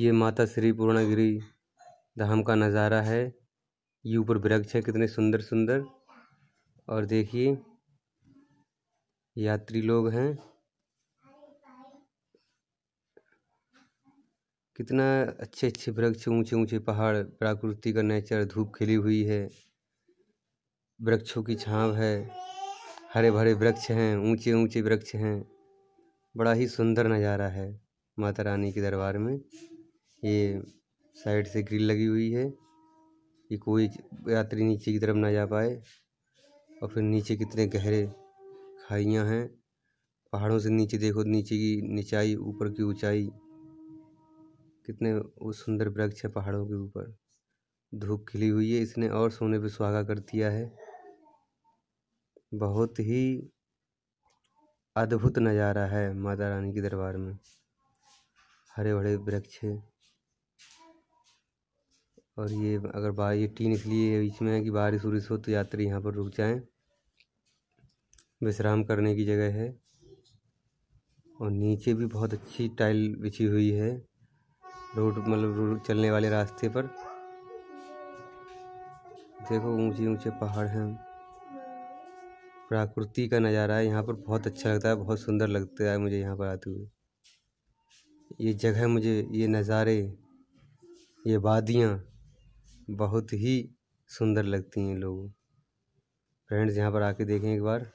ये माता श्री पूर्णागिरी धाम का नज़ारा है ये ऊपर वृक्ष है कितने सुंदर सुंदर और देखिए यात्री लोग हैं कितना अच्छे अच्छे वृक्ष ऊंचे ऊंचे पहाड़ प्राकृति का नेचर धूप खिली हुई है वृक्षों की छांव है हरे भरे वृक्ष हैं ऊंचे ऊंचे वृक्ष हैं बड़ा ही सुंदर नज़ारा है माता रानी के दरबार में ये साइड से ग्रिल लगी हुई है कि कोई यात्री नीचे की तरफ ना जा पाए और फिर नीचे कितने गहरे खाइयाँ हैं पहाड़ों से नीचे देखो तो नीचे की निचाई ऊपर की ऊंचाई कितने वो सुंदर वृक्ष है पहाड़ों के ऊपर धूप खिली हुई है इसने और सोने पे सुहागा कर दिया है बहुत ही अद्भुत नज़ारा है माता रानी के दरबार में हरे भरे वृक्ष और ये अगर बाहर ये टीन इसलिए बीच में है कि बारिश उरिश हो तो यात्री यहाँ पर रुक जाएं विश्राम करने की जगह है और नीचे भी बहुत अच्छी टाइल बिछी हुई है रोड मतलब रोड चलने वाले रास्ते पर देखो ऊंचे ऊंचे पहाड़ हैं प्राकृति का नज़ारा है यहाँ पर बहुत अच्छा लगता है बहुत सुंदर लगता है मुझे यहाँ पर आते हुए ये जगह मुझे ये नज़ारे ये वादियाँ बहुत ही सुंदर लगती हैं लोगों फ्रेंड्स यहाँ पर आके देखें एक बार